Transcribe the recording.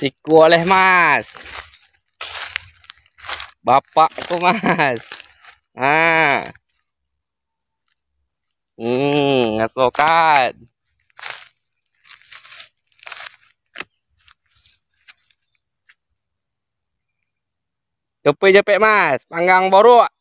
Siku oleh mas Bapak aku mas ha. Hmm, ngasokan Jepit-jepit mas, panggang boruk